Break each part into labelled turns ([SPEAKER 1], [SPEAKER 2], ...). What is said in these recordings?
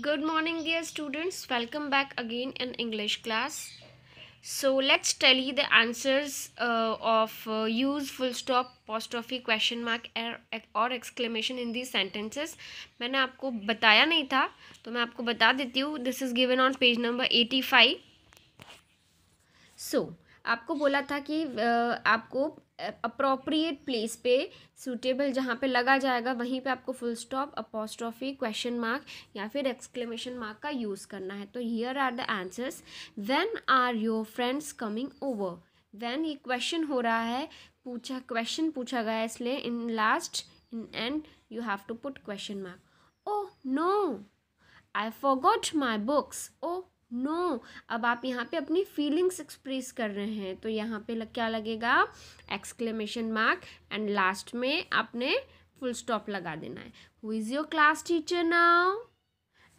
[SPEAKER 1] Good morning dear students. Welcome back again in English class. So let's tally the answers uh, of uh, use full stop apostrophe question mark और exclamation in these sentences. मैंने आपको बताया नहीं था तो मैं आपको बता देती हूँ This is given on page number eighty five. So आपको बोला था कि uh, आपको अप्रोप्रिएट प्लेस पे सूटेबल जहाँ पे लगा जाएगा वहीं पे आपको full stop apostrophe question mark या फिर एक्सक्लेमेशन मार्क का यूज़ करना है तो here are the answers when are your friends coming over when ये क्वेश्चन हो रहा है पूछा क्वेश्चन पूछा गया इसलिए in last in end you have to put question mark oh no I forgot my books oh no no, अब आप यहाँ पे अपनी फीलिंग्स एक्सप्रेस कर रहे हैं तो यहाँ पे लग, क्या लगेगा एक्सक्लेमेशन मार्क एंड लास्ट में आपने फुल स्टॉप लगा देना है who is your class teacher now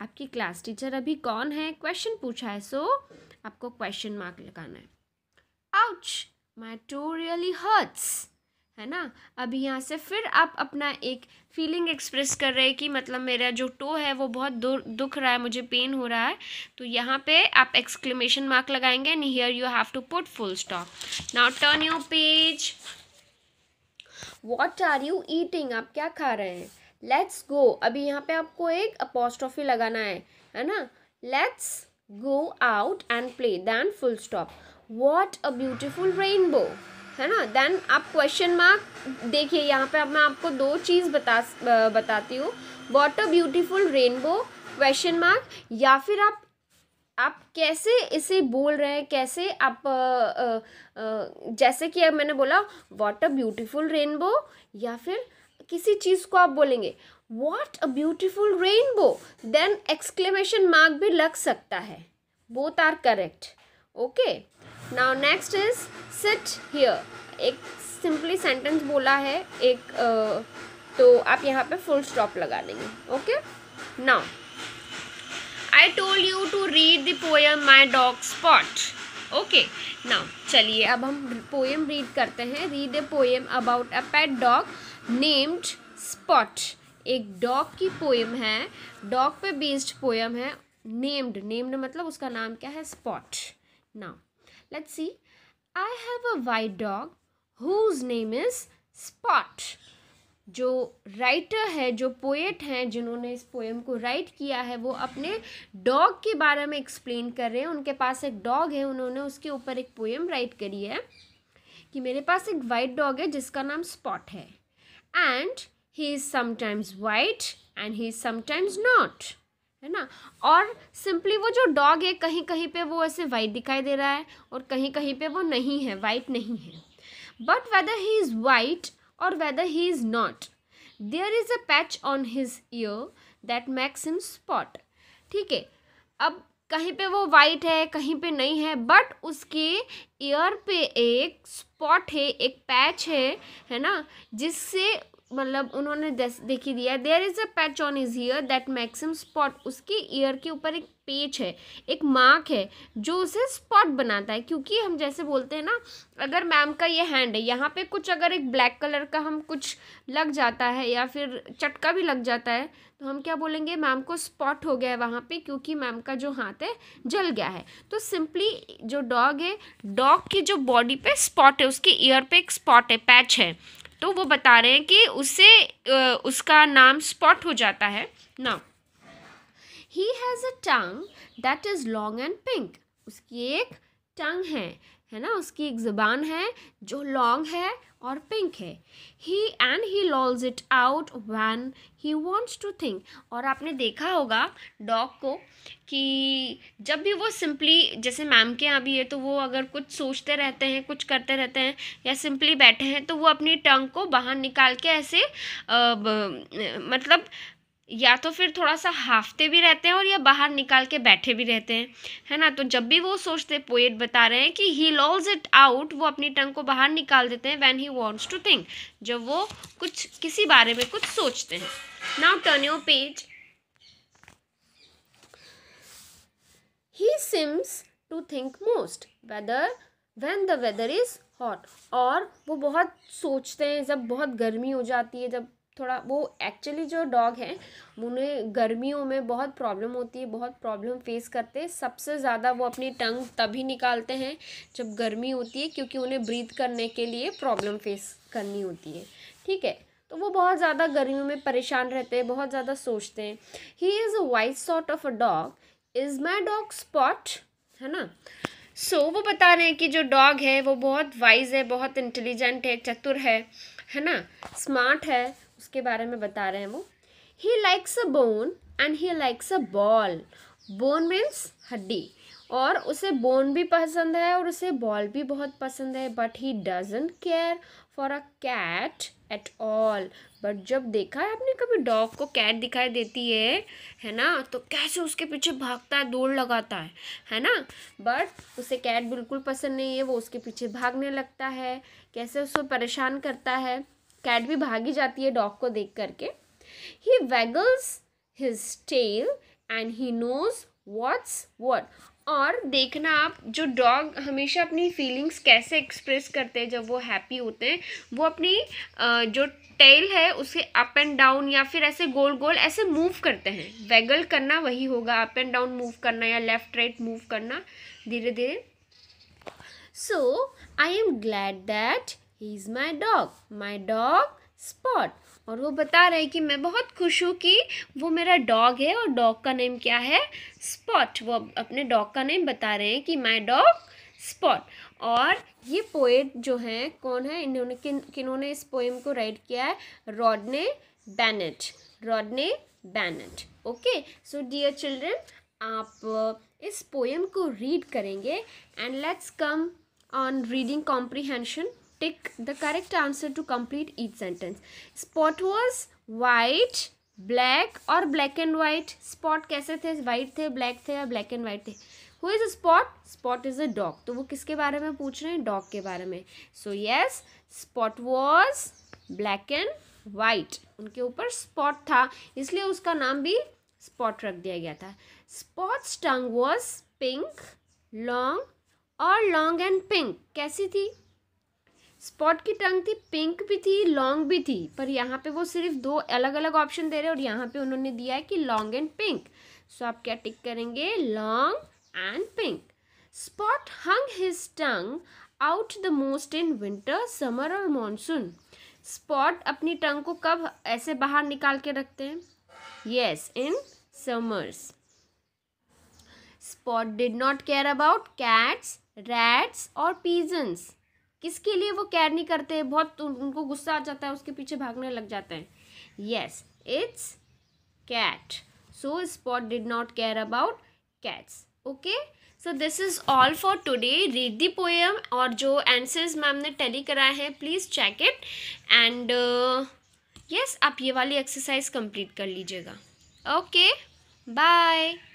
[SPEAKER 1] आपकी क्लास टीचर अभी कौन है क्वेश्चन पूछा है सो so आपको क्वेश्चन मार्क लगाना है ouch my toe really hurts है ना अभी यहाँ से फिर आप अपना एक फीलिंग एक्सप्रेस कर रहे हैं कि मतलब मेरा जो टो है वो बहुत दुख रहा है मुझे पेन हो रहा है तो यहाँ पे आप एक्सक्लेमेशन मार्क लगाएंगे and here you have to put full stop now turn your page what are you eating आप क्या खा रहे हैं लेट्स गो अभी यहाँ पे आपको एक अपॉस्ट्रॉफी लगाना है है ना let's go out and play then full stop what a beautiful rainbow है ना देन आप क्वेश्चन मार्क देखिए यहाँ पे अब मैं आपको दो चीज़ बता बताती हूँ a beautiful rainbow question mark या फिर आप आप कैसे इसे बोल रहे हैं कैसे आप आ, आ, आ, जैसे कि मैंने बोला वाटर ब्यूटीफुल रेनबो या फिर किसी चीज़ को आप बोलेंगे what a beautiful rainbow then exclamation mark भी लग सकता है both are correct okay now next is sit here एक सिंपली सेंटेंस बोला है एक uh, तो आप यहाँ पे फुल स्टॉप लगा देंगे okay now I told you to read the poem my dog Spot okay now चलिए अब हम पोएम रीड करते हैं read a poem about a pet dog named Spot एक डॉग की पोएम है डॉग पे बेस्ड पोएम है नेम्ड नेम्ड मतलब उसका नाम क्या है Spot now Let's see. I have a white dog whose name is Spot. जो राइटर है जो पोएट हैं जिन्होंने इस पोएम को राइट किया है वो अपने डॉग के बारे में एक्सप्लेन कर रहे हैं उनके पास एक डॉग है उन्होंने उसके ऊपर एक पोएम राइट करी है कि मेरे पास एक वाइट डॉग है जिसका नाम स्पॉट है and he is sometimes white and he is sometimes not है ना और सिंपली वो जो डॉग है कहीं कहीं पे वो ऐसे वाइट दिखाई दे रहा है और कहीं कहीं पे वो नहीं है वाइट नहीं है but whether he is white और whether he is not there is a patch on his ear that makes him Spot ठीक है अब कहीं पे वो वाइट है कहीं पे नहीं है बट उसके ईयर पे एक स्पॉट है एक पैच है है ना जिससे मतलब उन्होंने देखी दिया there is a patch on his ear that makes him Spot उसके ईयर के ऊपर एक पेच है एक मार्क है जो उसे स्पॉट बनाता है क्योंकि हम जैसे बोलते हैं ना अगर मैम का ये हैंड है यहाँ पे कुछ अगर एक ब्लैक कलर का हम कुछ लग जाता है या फिर चटका भी लग जाता है तो हम क्या बोलेंगे मैम को स्पॉट हो गया है वहाँ पर क्योंकि मैम का जो हाथ है जल गया है तो सिंपली जो डॉग है डॉग की जो बॉडी पे स्पॉट है उसके ईयर पे एक स्पॉट है पैच है तो वो बता रहे हैं कि उससे उसका नाम स्पॉट हो जाता है ना he has a tongue that is long and pink उसकी एक टंग है है ना उसकी एक ज़बान है जो लॉन्ग है और पिंक है he and he lolls it out when he wants to think और आपने देखा होगा डॉग को कि जब भी वो सिंपली जैसे मैम के यहाँ भी है तो वो अगर कुछ सोचते रहते हैं कुछ करते रहते हैं या सिंपली बैठे हैं तो वो अपनी टंग को बाहर निकाल के ऐसे आ, ब, मतलब या तो फिर थोड़ा सा हाफते भी रहते हैं और या बाहर निकाल के बैठे भी रहते हैं है ना तो जब भी वो सोचते पोएट बता रहे हैं कि ही लॉल्स इट आउट वो अपनी टंग को बाहर निकाल देते हैं when he wants to think जब वो कुछ किसी बारे में कुछ सोचते हैं now turn your page he seems to think most weather when the weather is hot और वो बहुत सोचते हैं जब बहुत गर्मी हो जाती है जब थोड़ा वो एक्चुअली जो डॉग हैं उन्हें गर्मियों में बहुत प्रॉब्लम होती है बहुत प्रॉब्लम फेस करते हैं सबसे ज़्यादा वो अपनी टंग तभी निकालते हैं जब गर्मी होती है क्योंकि उन्हें ब्रीथ करने के लिए प्रॉब्लम फेस करनी होती है ठीक है तो वो बहुत ज़्यादा गर्मियों में परेशान रहते हैं बहुत ज़्यादा सोचते हैं he is a white sort of a dog is my dog Spot है ना सो so, वो बता रहे हैं कि जो डॉग है वो बहुत वाइज है बहुत इंटेलिजेंट है चतुर है है ना स्मार्ट है उसके बारे में बता रहे हैं वो he likes a bone and he likes a ball bone means हड्डी और उसे बोन भी पसंद है और उसे बॉल भी बहुत पसंद है but he doesn't care for a cat at all but जब देखा है आपने कभी डॉग को कैट दिखाई देती है है ना तो कैसे उसके पीछे भागता है दौड़ लगाता है है ना बट उसे कैट बिल्कुल पसंद नहीं है वो उसके पीछे भागने लगता है कैसे उसको परेशान करता है कैट भी भागी जाती है डॉग को देख करके he waggles his tail and he knows what's what और देखना आप जो डॉग हमेशा अपनी फीलिंग्स कैसे एक्सप्रेस करते हैं जब वो हैप्पी होते हैं वो अपनी जो टेल है उसे अप एंड डाउन या फिर ऐसे गोल गोल ऐसे मूव करते हैं वेगल करना वही होगा अप एंड डाउन मूव करना या लेफ्ट राइट मूव करना धीरे धीरे so I am glad that he is my dog my dog Spot और वो बता रहे हैं कि मैं बहुत खुश हूँ कि वो मेरा डॉग है और डॉग का नेम क्या है स्पॉट वो अपने डॉग का नेम बता रहे हैं कि माई डॉग स्पॉट और ये पोएट जो है कौन है इन्होंने किन किन्होंने इस पोएम को राइट किया है Rodney Bennett Rodney Bennett okay so dear children आप uh, इस पोएम को रीड करेंगे and let's come on reading comprehension tick the correct answer to complete each sentence. Spot was white, black और ब्लैक एंड white. स्पॉट कैसे थे white थे black थे या black and white थे who is Spot Spot is a dog तो वो किसके बारे में पूछ रहे हैं डॉग के बारे में so yes Spot was black and white उनके ऊपर स्पॉट था इसलिए उसका नाम भी स्पॉट रख दिया गया था Spot's tongue was pink long और लॉन्ग एंड पिंक कैसी थी स्पॉट की टंग थी पिंक भी थी लॉन्ग भी थी पर यहाँ पे वो सिर्फ दो अलग अलग ऑप्शन दे रहे हैं और यहाँ पे उन्होंने दिया है कि लॉन्ग एंड पिंक सो आप क्या टिक करेंगे long and pink Spot hung his tongue out the most in winter summer और मानसून स्पॉट अपनी टंग को कब ऐसे बाहर निकाल के रखते हैं yes in summers Spot did not care about cats rats और पीजन्स इसके लिए वो केयर नहीं करते बहुत उनको गुस्सा आ जाता है उसके पीछे भागने लग जाते हैं yes it's cat so Spot did not care about cats okay so this is all for today read the poem और जो एंसर्स मैम ने टेली कराए हैं please check it and yes आप ये वाली एक्सरसाइज कंप्लीट कर लीजिएगा ओके बाय